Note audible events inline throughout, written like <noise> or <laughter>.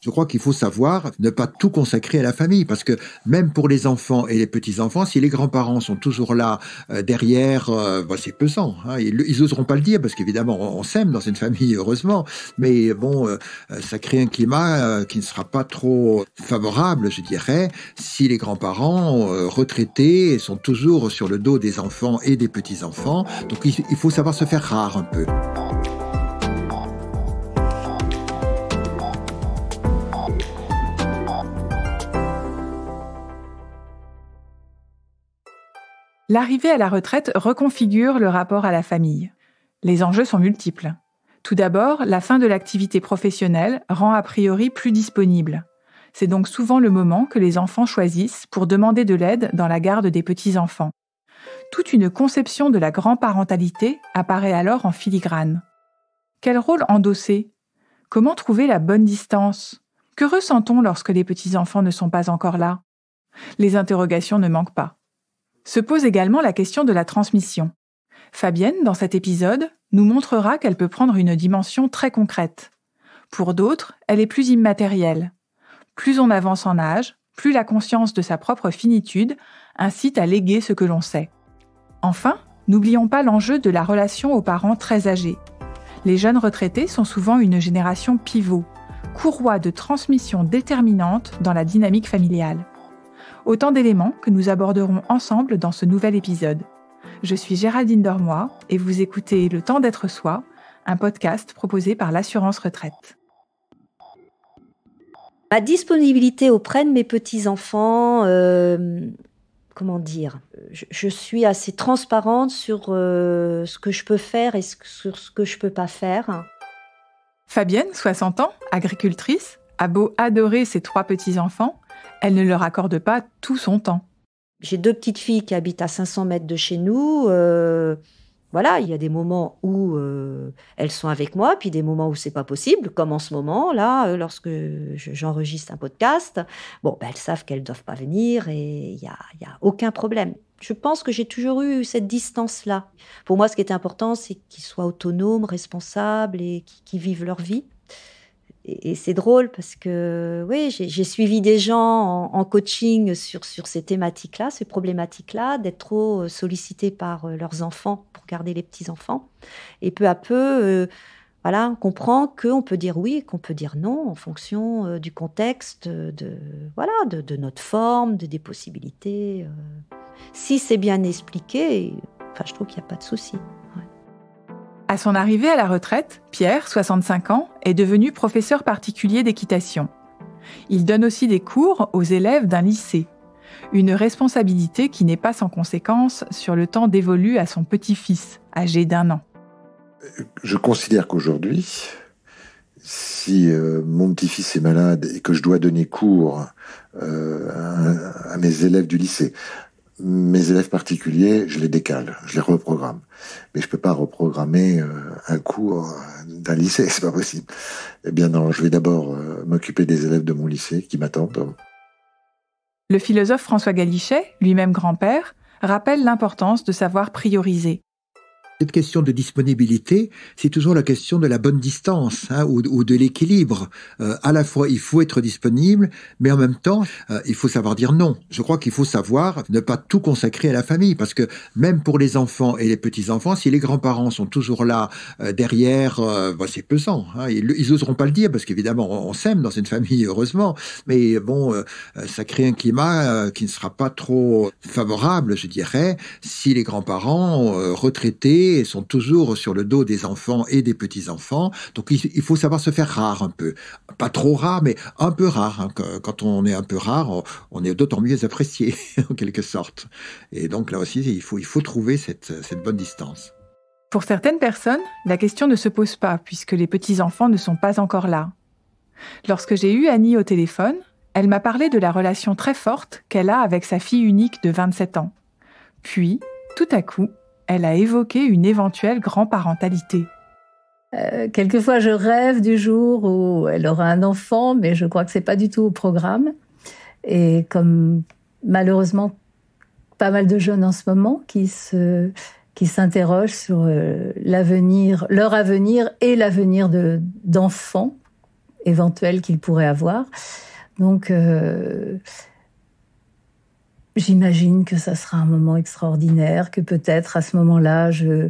Je crois qu'il faut savoir ne pas tout consacrer à la famille, parce que même pour les enfants et les petits-enfants, si les grands-parents sont toujours là euh, derrière, euh, bah, c'est pesant. Hein. ils n'oseront pas le dire, parce qu'évidemment, on, s'aime dans une <laughs> famille, heureusement, mais bon, euh, euh, ça crée un climat qui ne sera pas trop favorable, je dirais, si les grands-parents retraités sont toujours sur le dos des enfants et des petits-enfants. Donc il faut savoir se faire rare un peu. L'arrivée à la retraite reconfigure le rapport à la famille. Les enjeux sont multiples. Tout d'abord, la fin de l'activité professionnelle rend a priori plus disponible. C'est donc souvent le moment que les enfants choisissent pour demander de l'aide dans la garde des petits-enfants. Toute une conception de la grand-parentalité apparaît alors en filigrane. Quel rôle endosser Comment trouver la bonne distance Que ressent-on lorsque les petits-enfants ne sont pas encore là Les interrogations ne manquent pas se pose également la question de la transmission. Fabienne, dans cet épisode, nous montrera qu'elle peut prendre une dimension très concrète. Pour d'autres, elle est plus immatérielle. Plus on avance en âge, plus la conscience de sa propre finitude incite à léguer ce que l'on sait. Enfin, n'oublions pas l'enjeu de la relation aux parents très âgés. Les jeunes retraités sont souvent une génération pivot, courroie de transmission déterminante dans la dynamique familiale. Autant d'éléments que nous aborderons ensemble dans ce nouvel épisode. Je suis Géraldine Dormoy et vous écoutez Le temps d'être soi, un podcast proposé par l'assurance retraite. Ma disponibilité auprès de mes petits-enfants, euh, comment dire, je, suis assez transparente sur euh, ce que je peux faire et sur ce que je peux pas faire. Fabienne, 60 ans, agricultrice, a beau adorer ses trois petits-enfants, elle ne leur accorde pas tout son temps. J'ai deux petites filles qui habitent à 500 mètres de chez nous. Euh, voilà, il y a des moments où euh, elles sont avec moi, puis des moments où c'est pas possible, comme en ce moment là, euh, lorsque j'enregistre un podcast. Bon, ben, elles savent qu'elles doivent pas venir et il y a, aucun problème. Je pense que j'ai toujours eu cette distance-là. Pour moi, ce qui est important, c'est qu'ils soient autonomes, responsables et qu'ils vivent leur vie et, c'est drôle parce que oui, j'ai suivi des gens en, coaching sur, sur ces thématiques-là, ces problématiques-là, d'être trop euh, sollicités par euh, leurs enfants pour garder les petits-enfants. Et peu à peu, euh, voilà, on comprend qu'on peut dire oui, et qu'on peut dire non en fonction du contexte, de, voilà, de, notre forme, de, des possibilités. Si c'est bien expliqué, enfin, je trouve qu'il n'y a pas de souci. À son arrivée à la retraite, Pierre, 65 ans, est devenu professeur particulier d'équitation. Il donne aussi des cours aux élèves d'un lycée, une responsabilité qui n'est pas sans conséquence sur le temps dévolu à son petit-fils, âgé d'un an. Je considère qu'aujourd'hui, si euh, mon petit-fils est malade et que je dois donner cours euh, à, mes élèves du lycée, mes élèves particuliers, je les décale, je les reprogramme. Mais je peux pas reprogrammer euh, un cours d'un lycée, <laughs> c'est pas possible. Eh bien non, je vais d'abord euh, m'occuper des élèves de mon lycée qui m'attendent. Le philosophe François Galichet, lui-même grand-père, rappelle l'importance de savoir prioriser, cette question de disponibilité, c'est toujours la question de la bonne distance hein, ou, de l'équilibre. Euh, à la fois, il faut être disponible, mais en même temps, euh, il faut savoir dire non. Je crois qu'il faut savoir ne pas tout consacrer à la famille, parce que même pour les enfants et les petits-enfants, si les grands-parents sont toujours là euh, derrière, bah, c'est pesant. Hein. ils n'oseront pas le dire, parce qu'évidemment, on, on s'aime dans une famille, heureusement, mais bon, ça crée un climat qui ne sera pas trop favorable, je dirais, si les grands-parents retraités sont toujours sur le dos des enfants et des petits-enfants. Donc il, faut savoir se faire rare un peu. Pas trop rare, mais un peu rare. Hein. Quand on est un peu rare, on, est d'autant mieux apprécié, <laughs> en quelque sorte. Et donc là aussi, il faut, trouver cette, cette bonne distance. Pour certaines personnes, la question ne se pose pas puisque les petits-enfants ne sont pas encore là. Lorsque j'ai eu Annie au téléphone, elle m'a parlé de la relation très forte qu'elle a avec sa fille unique de 27 ans. Puis, tout à coup, elle a évoqué une éventuelle grand-parentalité. Euh, quelquefois, je rêve du jour où elle aura un enfant, mais je crois que ce n'est pas du tout au programme. Et comme malheureusement pas mal de jeunes en ce moment qui se qui s'interrogent sur euh, l'avenir, leur avenir et l'avenir de d'enfants éventuels qu'ils pourraient avoir. Donc euh, J'imagine que ça sera un moment extraordinaire, que peut-être à ce moment-là, je,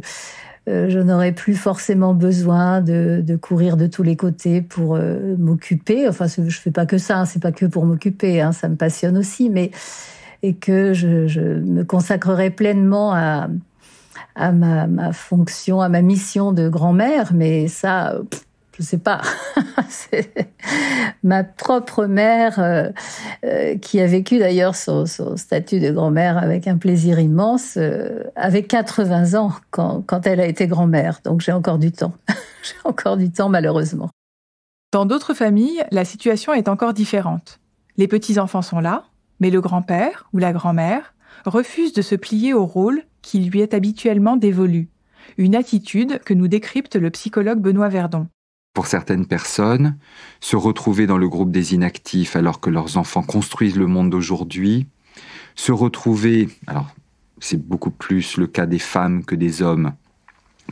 euh, je n'aurai plus forcément besoin de, courir de tous les côtés pour euh, m'occuper. Enfin, je ne fais pas que ça, ce hein, c'est pas que pour m'occuper, hein, ça me passionne aussi, mais et que je, me consacrerai pleinement à, à ma, fonction, à ma mission de grand-mère. Mais ça, je sais pas, <laughs> ma propre mère euh, euh, qui a vécu d'ailleurs son, statut de grand-mère avec un plaisir immense, avec euh, avait 80 ans quand, quand elle a été grand-mère. Donc j'ai encore du temps, <laughs> j'ai encore du temps malheureusement. Dans d'autres familles, la situation est encore différente. Les petits-enfants sont là, mais le grand-père ou la grand-mère refuse de se plier au rôle qui lui est habituellement dévolu, une attitude que nous décrypte le psychologue Benoît Verdon. Pour certaines personnes, se retrouver dans le groupe des inactifs alors que leurs enfants construisent le monde d'aujourd'hui, se retrouver, alors c'est beaucoup plus le cas des femmes que des hommes,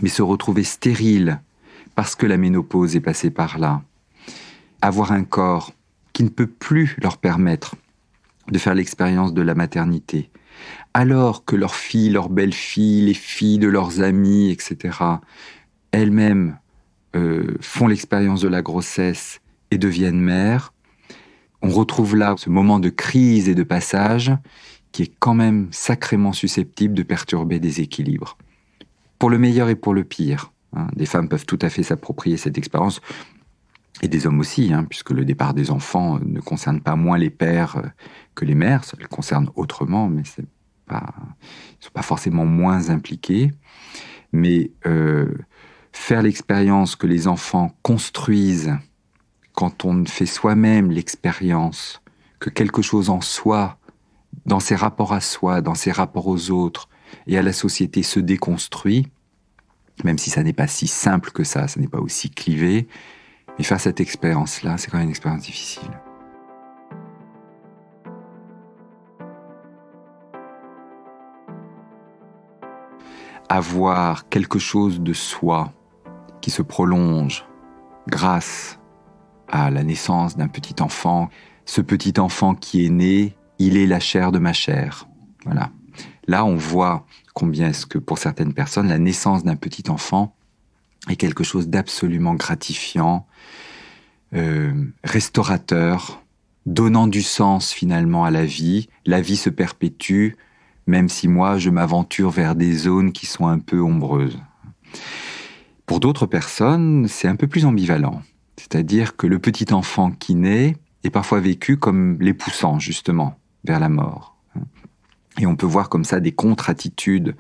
mais se retrouver stérile parce que la ménopause est passée par là, avoir un corps qui ne peut plus leur permettre de faire l'expérience de la maternité, alors que leurs filles, leurs belles-filles, les filles de leurs amis, etc., elles-mêmes euh, font l'expérience de la grossesse et deviennent mères, on retrouve là ce moment de crise et de passage qui est quand même sacrément susceptible de perturber des équilibres. Pour le meilleur et pour le pire, hein, des femmes peuvent tout à fait s'approprier cette expérience, et des hommes aussi, hein, puisque le départ des enfants euh, ne concerne pas moins les pères euh, que les mères, ça les concerne autrement, mais pas, ils ne sont pas forcément moins impliqués. Mais faire l'expérience que les enfants construisent quand on fait soi-même l'expérience que quelque chose en soi, dans ses rapports à soi, dans ses rapports aux autres et à la société se déconstruit, même si ça n'est pas si simple que ça, ça n'est pas aussi clivé, mais faire cette expérience-là, c'est quand même une expérience difficile. Avoir quelque chose de soi, qui se prolonge grâce à la naissance d'un petit enfant. Ce petit enfant qui est né, il est la chair de ma chair. Voilà. Là, on voit combien est-ce que pour certaines personnes, la naissance d'un petit enfant est quelque chose d'absolument gratifiant, euh, restaurateur, donnant du sens finalement à la vie. La vie se perpétue, même si moi, je m'aventure vers des zones qui sont un peu ombreuses. Pour d'autres personnes, c'est un peu plus ambivalent. C'est-à-dire que le petit enfant qui naît est parfois vécu comme les poussant justement vers la mort. Et on peut voir comme ça des contre-attitudes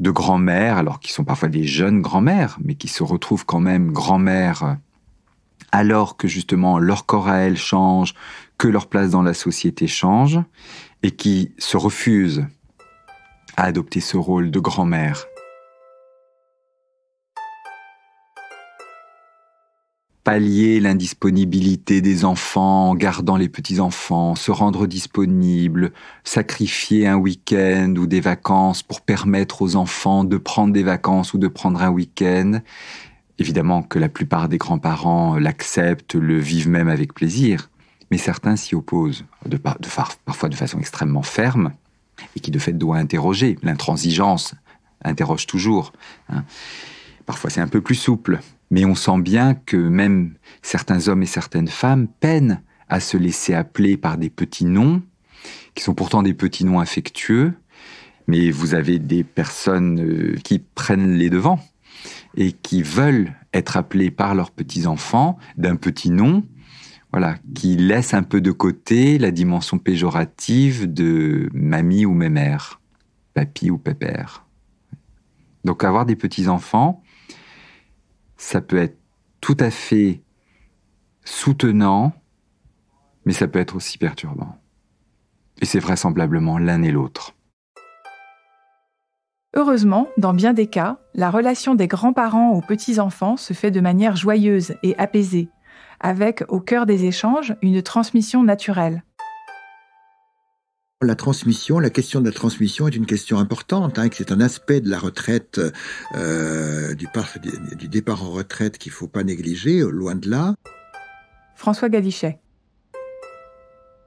de grand-mères, alors qui sont parfois des jeunes grand-mères, mais qui se retrouvent quand même grand-mères alors que justement leur corps à elles change, que leur place dans la société change, et qui se refusent à adopter ce rôle de grand-mère pallier l'indisponibilité des enfants en gardant les petits-enfants, se rendre disponible, sacrifier un week-end ou des vacances pour permettre aux enfants de prendre des vacances ou de prendre un week-end. Évidemment que la plupart des grands-parents l'acceptent, le vivent même avec plaisir, mais certains s'y opposent, de parfois de façon extrêmement ferme, et qui de fait doit interroger. L'intransigeance interroge toujours. Hein. Parfois c'est un peu plus souple, mais on sent bien que même certains hommes et certaines femmes peinent à se laisser appeler par des petits noms, qui sont pourtant des petits noms affectueux, mais vous avez des personnes euh, qui prennent les devants et qui veulent être appelées par leurs petits-enfants d'un petit nom, voilà, qui laisse un peu de côté la dimension péjorative de mamie ou mémère, papy ou pépère. Donc avoir des petits-enfants, ça peut être tout à fait soutenant, mais ça peut être aussi perturbant. Et c'est vraisemblablement l'un et l'autre. Heureusement, dans bien des cas, la relation des grands-parents aux petits-enfants se fait de manière joyeuse et apaisée, avec au cœur des échanges une transmission naturelle. La transmission, la question de la transmission est une question importante, hein, c'est un aspect de la retraite, euh, du, départ en retraite qu'il ne faut pas négliger, euh, loin de là. François Gadichet.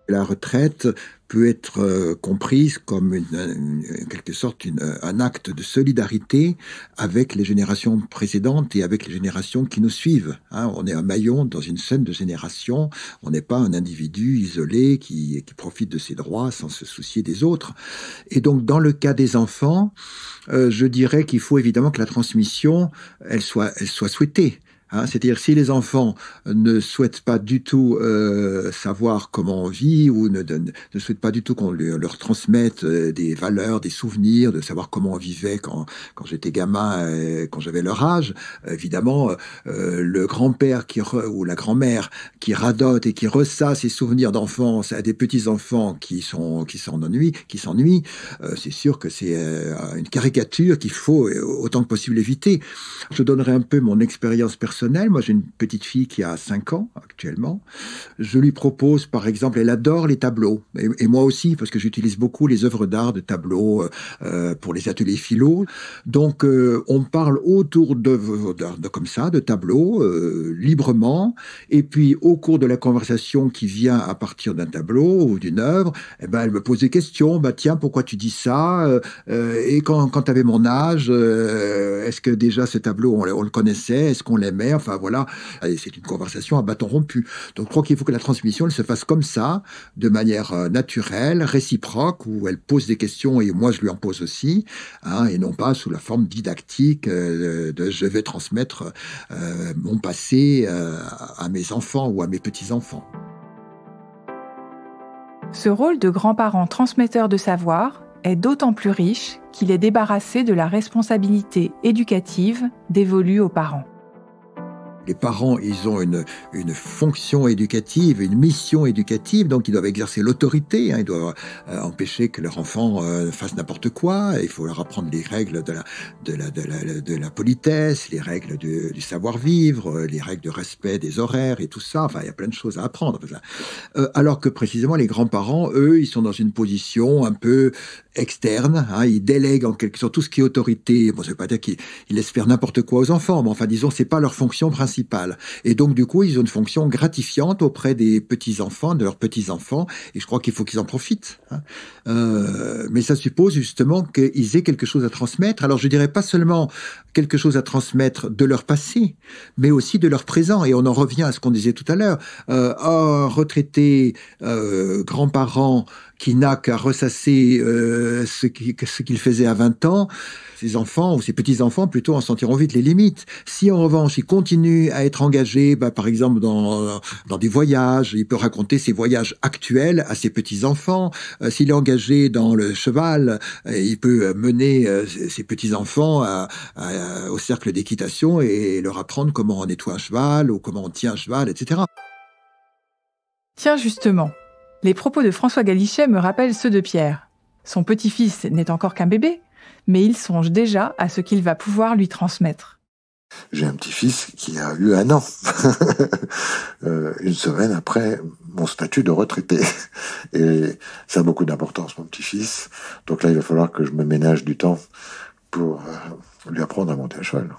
La retraite peut être euh, comprise comme une, quelque sorte une, euh, un acte de solidarité avec les générations précédentes et avec les générations qui nous suivent. Hein. on est un maillon dans une scène de génération, on n'est pas un individu isolé qui, qui, profite de ses droits sans se soucier des autres. Et donc dans le cas des enfants, euh, je dirais qu'il faut évidemment que la transmission, elle soit, elle soit souhaitée. Hein, c'est-à-dire si les enfants ne souhaitent pas du tout euh, savoir comment on vit ou ne, souhaitent pas du tout qu'on leur transmette euh, des valeurs, des souvenirs, de savoir comment on vivait quand, j'étais gamin, quand j'avais leur âge, évidemment, euh, le grand-père qui ou la grand-mère qui radote et qui ressasse ses souvenirs d'enfance à des petits-enfants qui sont qui s'ennuient, qui s'ennuient, c'est sûr que c'est une caricature qu'il faut autant que possible éviter. Je donnerai un peu mon expérience personnelle moi, j'ai une petite fille qui a 5 ans actuellement. Je lui propose, par exemple, elle adore les tableaux. Et, moi aussi, parce que j'utilise beaucoup les œuvres d'art de tableaux euh, euh, pour les ateliers philo. Donc, euh, on parle autour de, de, comme ça, de tableaux, librement. Et puis, au cours de la conversation qui vient à partir d'un tableau ou d'une œuvre, eh ben, elle me pose des questions. Bah, tiens, pourquoi tu dis ça Et quand, quand tu avais mon âge, est-ce que déjà ce tableau, on, on le connaissait Est-ce qu'on l'aimait enfin voilà, c'est une conversation à bâton rompu. Donc je crois qu'il faut que la transmission se fasse comme ça, de manière euh, naturelle, réciproque, où elle pose des questions et moi je lui en pose aussi, hein, et non pas sous la forme didactique euh, de je vais transmettre euh, mon passé à mes enfants ou à mes petits-enfants. Ce rôle de grand-parent transmetteur de savoir est d'autant plus riche qu'il est débarrassé de la responsabilité éducative dévolue aux parents. Les parents, ils ont une, fonction éducative, une mission éducative, donc ils doivent exercer l'autorité, hein. ils doivent euh, empêcher que leur enfant euh, fasse n'importe quoi, il faut leur apprendre les règles de la, de de la, politesse, les règles du, savoir-vivre, les règles de respect des horaires et tout ça, enfin il y a plein de choses à apprendre. Euh, alors que précisément les grands-parents, eux, ils sont dans une position un peu externe, hein. ils délèguent en quelque sorte tout ce qui est autorité, bon ça veut pas dire qu'ils laissent faire n'importe quoi aux enfants, mais enfin disons, c'est pas leur fonction principale et donc, du coup, ils ont une fonction gratifiante auprès des petits-enfants, de leurs petits-enfants, et je crois qu'il faut qu'ils en profitent. Hein. Euh, mais ça suppose justement qu'ils aient quelque chose à transmettre. Alors, je dirais pas seulement quelque chose à transmettre de leur passé, mais aussi de leur présent. Et on en revient à ce qu'on disait tout à l'heure. Euh, oh, retraités, euh, grands-parents qui n'a qu'à ressasser euh, ce qu'il faisait à 20 ans, ses enfants ou ses petits-enfants plutôt en sentiront vite les limites. Si en revanche il continue à être engagé, bah, par exemple euh, dans, des voyages, il peut raconter ses voyages actuels à ses petits-enfants. Euh, s'il est engagé dans le cheval, il peut mener ses petits-enfants au cercle d'équitation et leur apprendre comment on nettoie un cheval ou comment on tient un cheval, etc. Tiens justement, les propos de François Galichet me rappellent ceux de Pierre. Son petit-fils n'est encore qu'un bébé, mais il songe déjà à ce qu'il va pouvoir lui transmettre. J'ai un petit-fils qui a eu un an, <laughs> euh, une semaine après mon statut de retraité. <laughs> Et ça a beaucoup d'importance, mon petit-fils. Donc là, il va falloir que je me ménage du temps pour euh, lui apprendre à monter à cheval.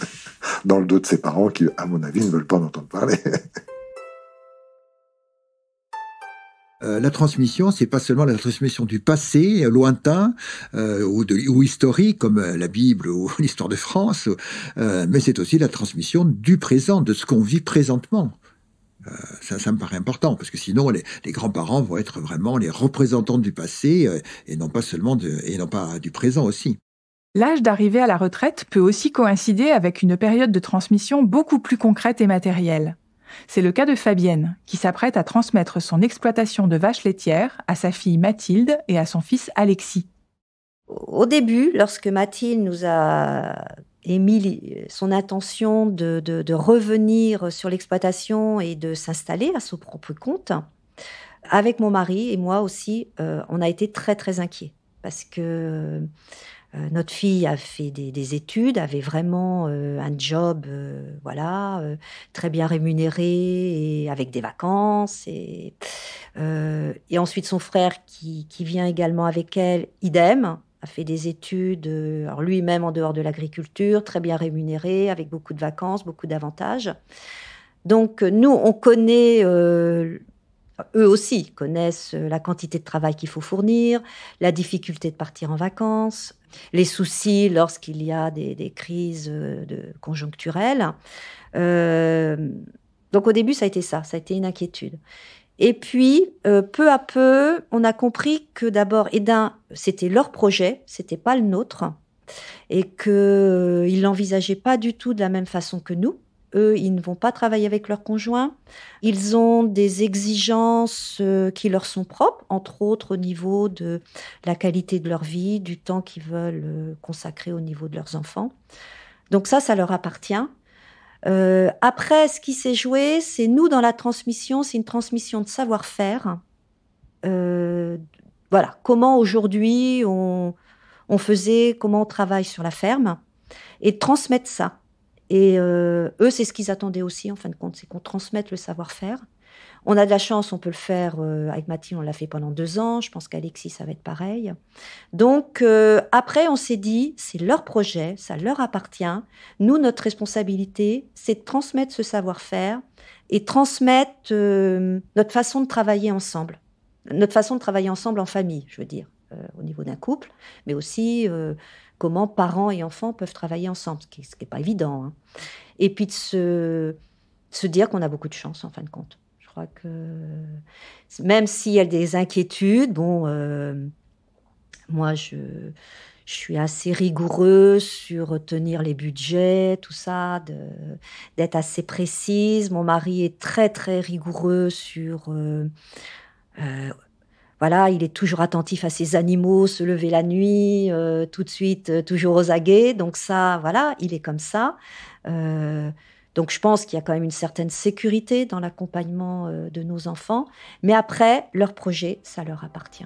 <laughs> Dans le dos de ses parents qui, à mon avis, ne veulent pas en entendre parler. Euh, la transmission, c'est pas seulement la transmission du passé lointain euh, ou, historique, comme euh, la Bible ou <laughs> l'histoire de France, mais c'est aussi la transmission du présent, de ce qu'on vit présentement. ça, me paraît important, parce que sinon, les, grands-parents vont être vraiment les représentants du passé et non pas seulement et non pas du présent aussi. L'âge d'arrivée à la retraite peut aussi coïncider avec une période de transmission beaucoup plus concrète et matérielle. C'est le cas de Fabienne, qui s'apprête à transmettre son exploitation de vaches laitières à sa fille Mathilde et à son fils Alexis. Au début, lorsque Mathilde nous a émis son intention de, revenir sur l'exploitation et de s'installer à son propre compte, avec mon mari et moi aussi, euh, on a été très très inquiets parce que euh, notre fille a fait des, études, avait vraiment euh, un job, euh, voilà, très bien rémunéré et avec des vacances. Et, et ensuite son frère qui, qui, vient également avec elle, idem, a fait des études, alors lui-même en dehors de l'agriculture, très bien rémunéré, avec beaucoup de vacances, beaucoup d'avantages. Donc nous, on connaît eux aussi connaissent euh, la quantité de travail qu'il faut fournir, la difficulté de partir en vacances, les soucis lorsqu'il y a des, crises euh, de, conjoncturelles. Euh, donc au début, ça a été ça, ça a été une inquiétude. Et puis, peu à peu, on a compris que d'abord, Edin, eh ben, c'était leur projet, c'était pas le nôtre, et qu'ils ne l'envisageaient pas du tout de la même façon que nous eux, ils ne vont pas travailler avec leur conjoint. Ils ont des exigences euh, qui leur sont propres, entre autres au niveau de la qualité de leur vie, du temps qu'ils veulent euh, consacrer au niveau de leurs enfants. Donc ça, ça leur appartient. Euh, après, ce qui s'est joué, c'est nous dans la transmission, c'est une transmission de savoir-faire. voilà, comment aujourd'hui on, on faisait, comment on travaille sur la ferme, et transmettre ça. Et euh, eux, c'est ce qu'ils attendaient aussi, en fin de compte, c'est qu'on transmette le savoir-faire. On a de la chance, on peut le faire. Euh, avec Mathilde, on l'a fait pendant deux ans. Je pense qu'Alexis, ça va être pareil. Donc, euh, après, on s'est dit, c'est leur projet, ça leur appartient. Nous, notre responsabilité, c'est de transmettre ce savoir-faire et transmettre notre façon de travailler ensemble. Notre façon de travailler ensemble en famille, je veux dire. Euh, au niveau d'un couple, mais aussi euh, comment parents et enfants peuvent travailler ensemble, ce qui n'est pas évident. Hein. Et puis de se, se dire qu'on a beaucoup de chance en fin de compte. Je crois que même s'il y a des inquiétudes, bon, euh, moi je, je, suis assez rigoureuse sur tenir les budgets, tout ça, d'être assez précise. Mon mari est très très rigoureux sur il est toujours attentif à ses animaux, se lever la nuit, euh, tout de suite, euh, toujours aux aguets. Donc ça, voilà, il est comme ça. Euh, donc je pense qu'il y a quand même une certaine sécurité dans l'accompagnement de nos enfants. Mais après, leur projet, ça leur appartient.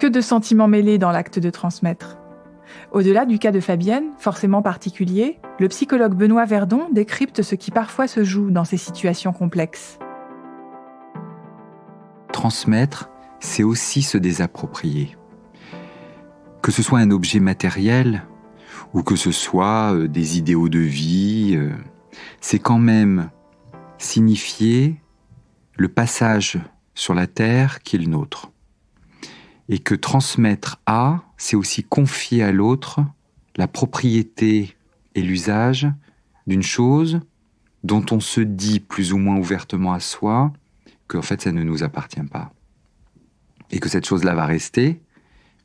Que de sentiments mêlés dans l'acte de transmettre. Au-delà du cas de Fabienne, forcément particulier, le psychologue Benoît Verdon décrypte ce qui parfois se joue dans ces situations complexes transmettre, c'est aussi se désapproprier. Que ce soit un objet matériel, ou que ce soit euh, des idéaux de vie, euh, c'est quand même signifier le passage sur la terre qui est le nôtre. Et que transmettre à, c'est aussi confier à l'autre la propriété et l'usage d'une chose dont on se dit plus ou moins ouvertement à soi, qu'en fait ça ne nous appartient pas. Et que cette chose-là va rester,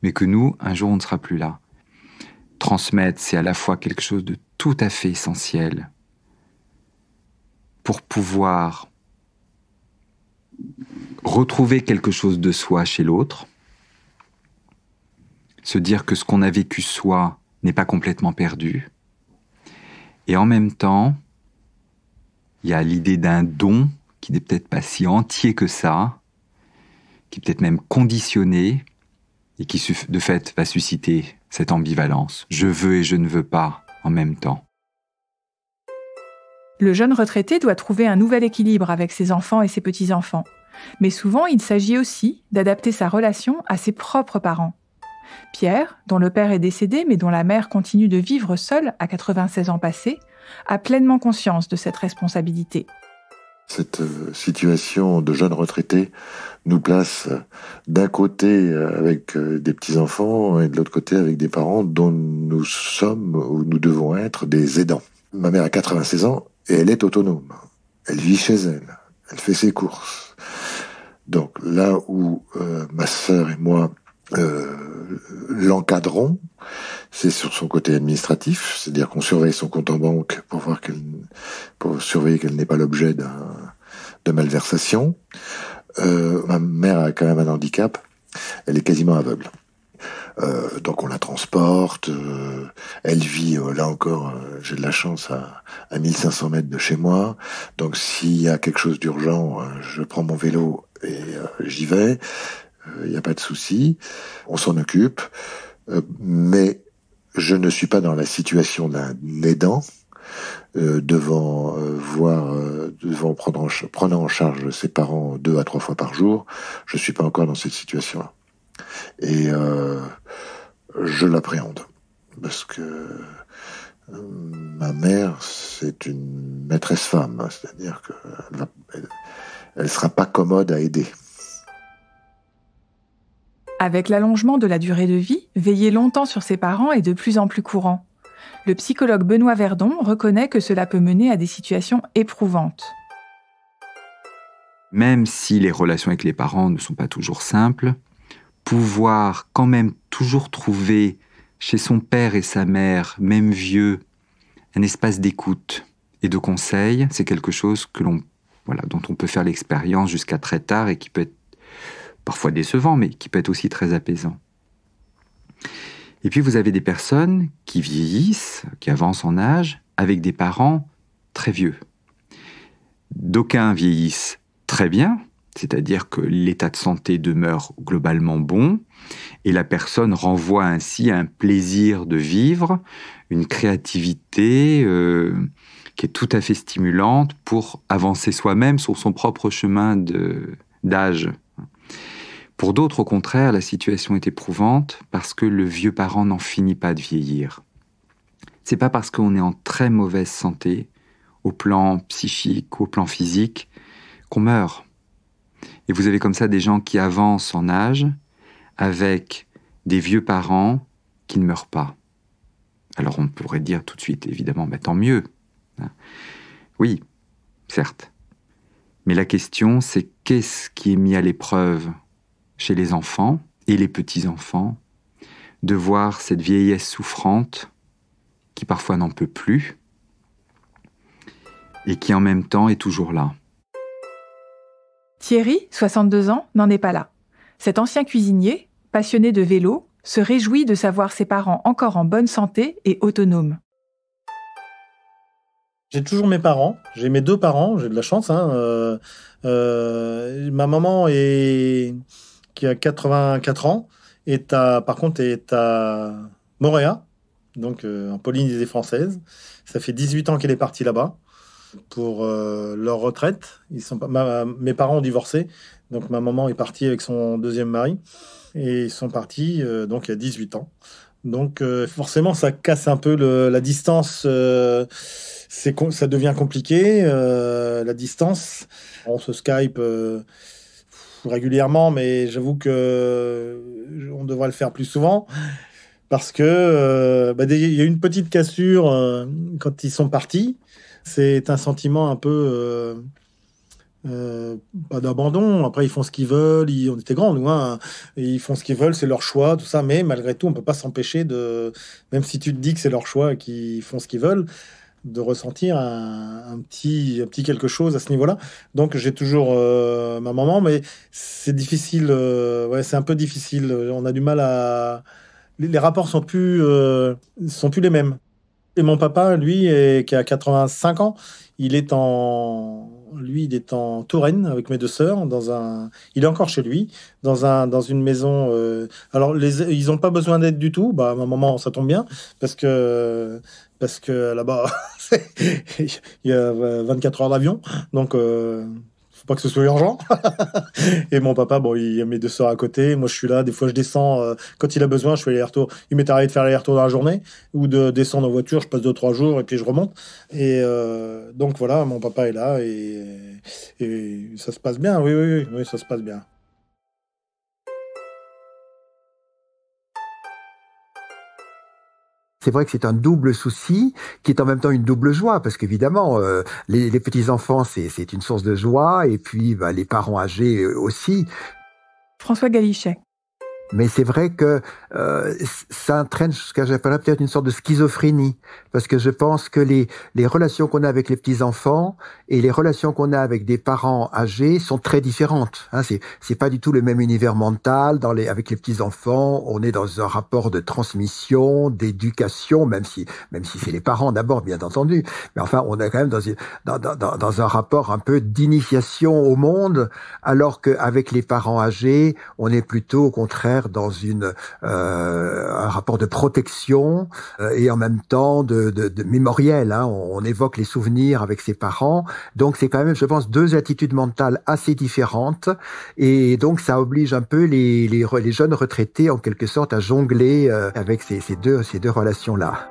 mais que nous, un jour, on ne sera plus là. Transmettre, c'est à la fois quelque chose de tout à fait essentiel pour pouvoir retrouver quelque chose de soi chez l'autre, se dire que ce qu'on a vécu soi n'est pas complètement perdu, et en même temps, il y a l'idée d'un don qui n'est peut-être pas si entier que ça, qui est peut-être même conditionné, et qui de fait va susciter cette ambivalence. Je veux et je ne veux pas en même temps. Le jeune retraité doit trouver un nouvel équilibre avec ses enfants et ses petits-enfants. Mais souvent, il s'agit aussi d'adapter sa relation à ses propres parents. Pierre, dont le père est décédé mais dont la mère continue de vivre seule à 96 ans passés, a pleinement conscience de cette responsabilité. Cette euh, situation de jeunes retraités nous place euh, d'un côté euh, avec des petits-enfants et de l'autre côté avec des parents dont nous sommes ou nous devons être des aidants. Ma mère a 96 ans et elle est autonome. Elle vit chez elle. Elle fait ses courses. Donc là où ma sœur et moi L'encadron, C'est sur son côté administratif, c'est-à-dire qu'on surveille son compte en banque pour voir qu'elle, pour surveiller qu'elle n'est pas l'objet de malversation. Euh, ma mère a quand même un handicap. Elle est quasiment aveugle. Euh, donc on la transporte. Euh, elle vit là encore, j'ai de la chance à, à 1500 mètres de chez moi. Donc s'il y a quelque chose d'urgent, je prends mon vélo et j'y vais il euh, n'y a pas de souci, on s'en occupe, euh, mais je ne suis pas dans la situation d'un aidant euh, devant voir devant prendre en, en charge ses parents deux à trois fois par jour je ne suis pas encore dans cette situation là et je l'appréhende parce que ma mère c'est une maîtresse femme hein. c'est à dire qu'elle ne sera pas commode à aider avec l'allongement de la durée de vie, veiller longtemps sur ses parents est de plus en plus courant. Le psychologue Benoît Verdon reconnaît que cela peut mener à des situations éprouvantes. Même si les relations avec les parents ne sont pas toujours simples, pouvoir quand même toujours trouver chez son père et sa mère, même vieux, un espace d'écoute et de conseil, c'est quelque chose que l'on voilà, dont on peut faire l'expérience jusqu'à très tard et qui peut être parfois décevant, mais qui peut être aussi très apaisant. Et puis vous avez des personnes qui vieillissent, qui avancent en âge, avec des parents très vieux. D'aucuns vieillissent très bien, c'est-à-dire que l'état de santé demeure globalement bon, et la personne renvoie ainsi un plaisir de vivre, une créativité euh, qui est tout à fait stimulante pour avancer soi-même sur son propre chemin d'âge. Pour d'autres, au contraire, la situation est éprouvante parce que le vieux parent n'en finit pas de vieillir. C'est pas parce qu'on est en très mauvaise santé, au plan psychique, au plan physique, qu'on meurt. Et vous avez comme ça des gens qui avancent en âge avec des vieux parents qui ne meurent pas. Alors on pourrait dire tout de suite, évidemment, mais tant mieux. Hein. Oui, certes. Mais la question, c'est qu'est-ce qui est mis à l'épreuve chez les enfants et les petits-enfants, de voir cette vieillesse souffrante qui parfois n'en peut plus et qui en même temps est toujours là. Thierry, 62 ans, n'en est pas là. Cet ancien cuisinier, passionné de vélo, se réjouit de savoir ses parents encore en bonne santé et autonomes. J'ai toujours mes parents, j'ai mes deux parents, j'ai de la chance. Hein. Euh, euh, ma maman est qui a 84 ans, est à, par contre, est à Moréa, donc euh, en Polynésie française. Ça fait 18 ans qu'elle est partie là-bas pour euh, leur retraite. Ils sont, mes parents ont divorcé, donc ma maman est partie avec son deuxième mari, et ils sont partis euh, donc il y a 18 ans. Donc forcément, ça casse un peu la distance. ça devient compliqué la distance. On se Skype régulièrement, mais j'avoue que euh, on devrait le faire plus souvent. Parce que euh, bah, il y a une petite cassure euh, quand ils sont partis. C'est un sentiment un peu pas d'abandon. Après, ils font ce qu'ils veulent. Ils, ont était grands, nous. Hein. Ils font ce qu'ils veulent, c'est leur choix, tout ça. Mais malgré tout, on peut pas s'empêcher de. Même si tu te dis que c'est leur choix et qu'ils font ce qu'ils veulent, de ressentir un, petit, petit quelque chose à ce niveau-là. Donc j'ai toujours euh, ma maman, mais c'est difficile, euh, ouais, c'est un peu difficile. On a du mal à. Les, rapports sont plus, euh, sont plus les mêmes. Et mon papa, lui, qui a 85 ans, il est en, lui, il est en Touraine avec mes deux sœurs. Dans un, il est encore chez lui, dans un, dans une maison. Euh, alors, ils n'ont pas besoin d'aide du tout. Bah, à un moment, ça tombe bien parce que parce que là-bas, <laughs> il y a 24 heures d'avion, donc. Euh, pas que ce soit urgent. <laughs> et mon papa, bon, il y a mes deux soeurs à côté. Moi, je suis là. Des fois, je descends. Euh, quand il a besoin, je fais les retours. Il m'est arrivé de faire les retours dans la journée ou de descendre en voiture. Je passe deux, trois jours et puis je remonte. Et euh, donc, voilà, mon papa est là et, ça se passe bien. oui, oui, oui ça se passe bien. C'est vrai que c'est un double souci qui est en même temps une double joie parce qu'évidemment euh, les, petits enfants c'est, une source de joie et puis bah, les parents âgés aussi. François Galichet, mais c'est vrai que euh, ça entraîne ce que j'appellerais peut-être une sorte de schizophrénie, parce que je pense que les, les relations qu'on a avec les petits-enfants et les relations qu'on a avec des parents âgés sont très différentes. Hein, c'est pas du tout le même univers mental. Dans les, avec les petits-enfants, on est dans un rapport de transmission, d'éducation, même si, même si c'est les parents d'abord, bien entendu. Mais enfin, on est quand même dans, une, dans, dans, dans un rapport un peu d'initiation au monde, alors qu'avec les parents âgés, on est plutôt au contraire dans euh, un rapport de protection euh, et en même temps de, mémoriel. Hein. On, évoque les souvenirs avec ses parents, donc c'est quand même, je pense, deux attitudes mentales assez différentes et donc ça oblige un peu les, jeunes retraités en quelque sorte à jongler euh, avec ces deux relations là.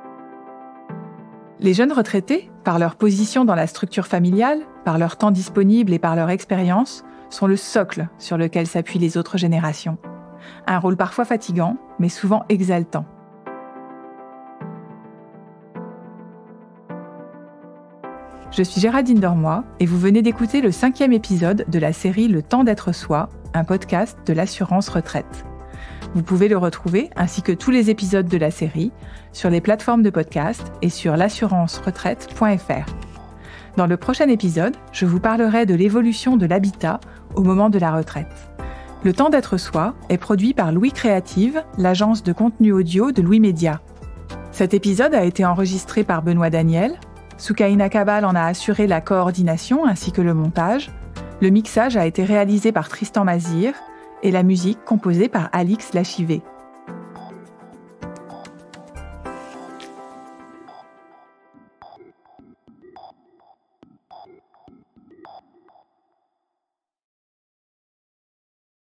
Les jeunes retraités, par leur position dans la structure familiale, par leur temps disponible et par leur expérience, sont le socle sur lequel s'appuient les autres générations un rôle parfois fatigant, mais souvent exaltant. Je suis Géraldine Dormoy et vous venez d'écouter le cinquième épisode de la série Le temps d'être soi, un podcast de l'assurance retraite. Vous pouvez le retrouver, ainsi que tous les épisodes de la série, sur les plateformes de podcast et sur l'assurance-retraite.fr. Dans le prochain épisode, je vous parlerai de l'évolution de l'habitat au moment de la retraite. Le temps d'être soi est produit par Louis Créative, l'agence de contenu audio de Louis Média. Cet épisode a été enregistré par Benoît Daniel. Soukaina Kabal en a assuré la coordination ainsi que le montage. Le mixage a été réalisé par Tristan Mazir et la musique composée par Alix Lachivé.